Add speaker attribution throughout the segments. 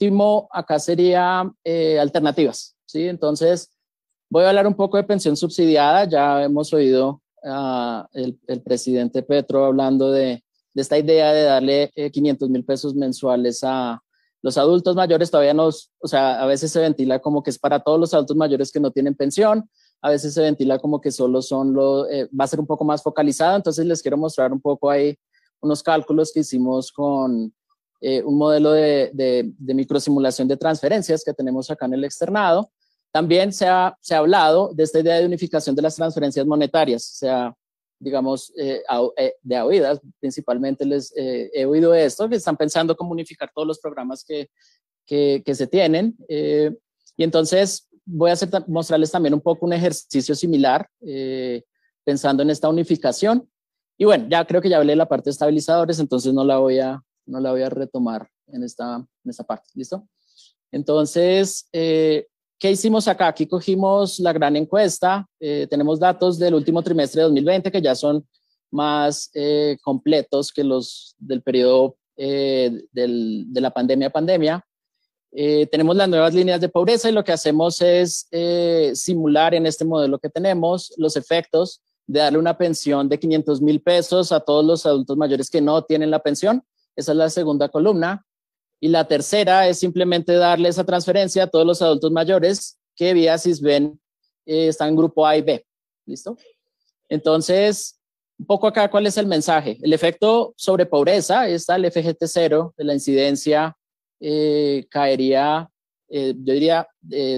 Speaker 1: último, acá sería eh, alternativas, ¿sí? Entonces, voy a hablar un poco de pensión subsidiada. Ya hemos oído el, presidente Petro hablando de, esta idea de darle 500 eh, mil pesos mensuales a los adultos mayores. Todavía no, o sea, a veces se ventila como que es para todos los adultos mayores que no tienen pensión. A veces se ventila como que solo son los, eh, va a ser un poco más focalizado. Entonces, les quiero mostrar un poco ahí unos cálculos que hicimos con eh, un modelo de, de, de, microsimulación de transferencias que tenemos acá en el externado. También se ha, se ha hablado de esta idea de unificación de las transferencias monetarias, o sea, digamos, eh, eh, de oídas, principalmente les he oído esto, que están pensando cómo unificar todos los programas que, que, se tienen. y entonces voy a hacer, mostrarles también un poco un ejercicio similar, pensando en esta unificación. Y bueno, ya creo que ya hablé de la parte de estabilizadores, entonces no la voy a, no la voy a retomar en esta, esta parte, ¿listo? Entonces, eh, ¿qué hicimos acá? Aquí cogimos la gran encuesta, eh, tenemos datos del último trimestre de 2020 que ya son más eh, completos que los del periodo de la pandemia pandemia. tenemos las nuevas líneas de pobreza y lo que hacemos es simular en este modelo que tenemos los efectos de darle una pensión de 500 mil pesos a todos los adultos mayores que no tienen la pensión esa es la segunda columna. Y la tercera es simplemente darle esa transferencia a todos los adultos mayores que vía ven eh, están en grupo A y B. ¿Listo? Entonces, un poco acá, ¿cuál es el mensaje? El efecto sobre pobreza, está el FGT0 de la incidencia, eh, caería, eh, yo diría,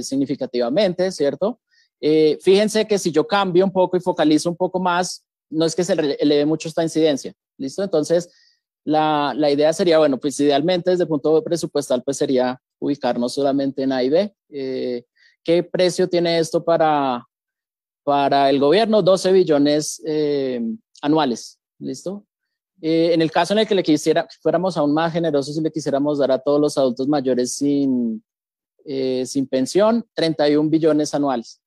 Speaker 1: significativamente, ¿cierto? fíjense que si yo cambio un poco y focalizo un poco más, no es que se eleve mucho esta incidencia. ¿Listo? Entonces, la, idea sería, bueno, pues idealmente desde el punto de presupuestal, pues sería ubicarnos solamente en A y B. Eh, ¿Qué precio tiene esto para, para el gobierno? 12 billones eh, anuales, ¿listo? Eh, en el caso en el que le quisiera, fuéramos aún más generosos y le quisiéramos dar a todos los adultos mayores sin, sin pensión, 31 billones anuales.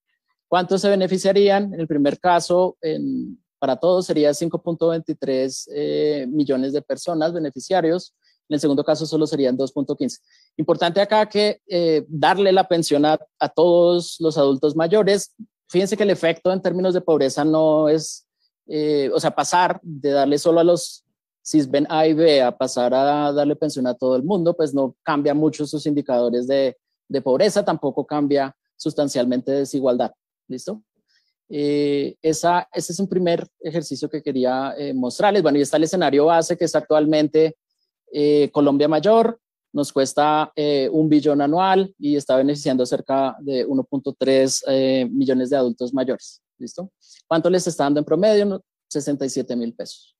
Speaker 1: ¿Cuántos se beneficiarían? En el primer caso, en para todos sería 5.23 eh, millones de personas beneficiarios. En el segundo caso solo serían 2.15. Importante acá que eh, darle la pensión a, todos los adultos mayores. Fíjense que el efecto en términos de pobreza no es eh, o sea, pasar de darle solo a los CISBEN A y B a pasar a darle pensión a todo el mundo, pues no cambia mucho sus indicadores de pobreza, tampoco cambia sustancialmente desigualdad. ¿Listo? Eh, esa, ese es un primer ejercicio que quería eh, mostrarles. Bueno, y está el escenario base que es actualmente eh, Colombia Mayor, nos cuesta un billón anual y está beneficiando cerca de 1.3 millones de adultos mayores. ¿Listo? ¿Cuánto les está dando en promedio? 67 mil pesos.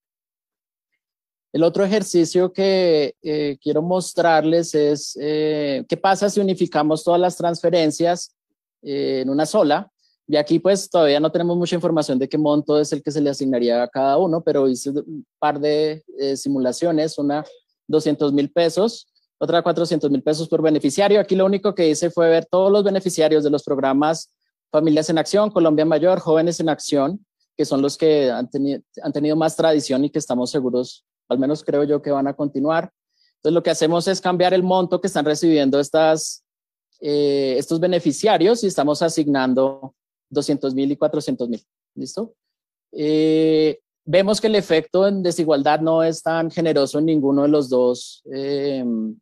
Speaker 1: El otro ejercicio que quiero mostrarles es qué pasa si unificamos todas las transferencias en una sola y aquí pues todavía no tenemos mucha información de qué monto es el que se le asignaría a cada uno, pero hice un par de eh, simulaciones, una 200 mil pesos, otra 400 mil pesos por beneficiario. Aquí lo único que hice fue ver todos los beneficiarios de los programas Familias en Acción, Colombia Mayor, Jóvenes en Acción, que son los que han, han tenido más tradición y que estamos seguros, al menos creo yo, que van a continuar. Entonces lo que hacemos es cambiar el monto que están recibiendo estas, eh, estos beneficiarios y estamos asignando 200 mil y 400 mil. ¿Listo? Eh, vemos que el efecto en desigualdad no es tan generoso en ninguno de los dos em,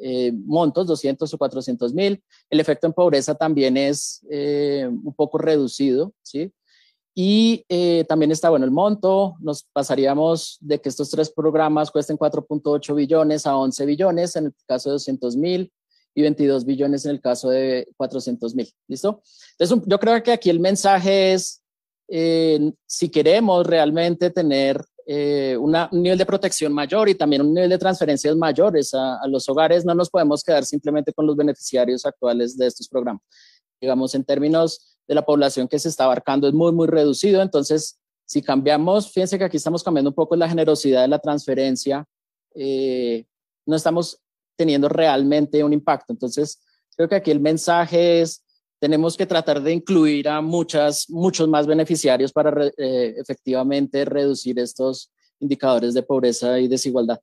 Speaker 1: eh, montos, 200 o 400 mil. El efecto en pobreza también es eh, un poco reducido, ¿sí? Y también está, bueno, el monto, nos pasaríamos de que estos tres programas cuesten 4.8 billones a 11 billones en el caso de 200 mil, y 22 billones en el caso de 400 mil. ¿Listo? Entonces, yo creo que aquí el mensaje es, eh, si queremos realmente tener eh, un nivel de protección mayor y también un nivel de transferencias mayores a, los hogares, no nos podemos quedar simplemente con los beneficiarios actuales de estos programas. Digamos, en términos de la población que se está abarcando es muy, muy reducido. Entonces, si cambiamos, fíjense que aquí estamos cambiando un poco la generosidad de la transferencia. Eh, no estamos teniendo realmente un impacto. Entonces, creo que aquí el mensaje es, tenemos que tratar de incluir a muchas, muchos más beneficiarios para eh, efectivamente reducir estos indicadores de pobreza y desigualdad.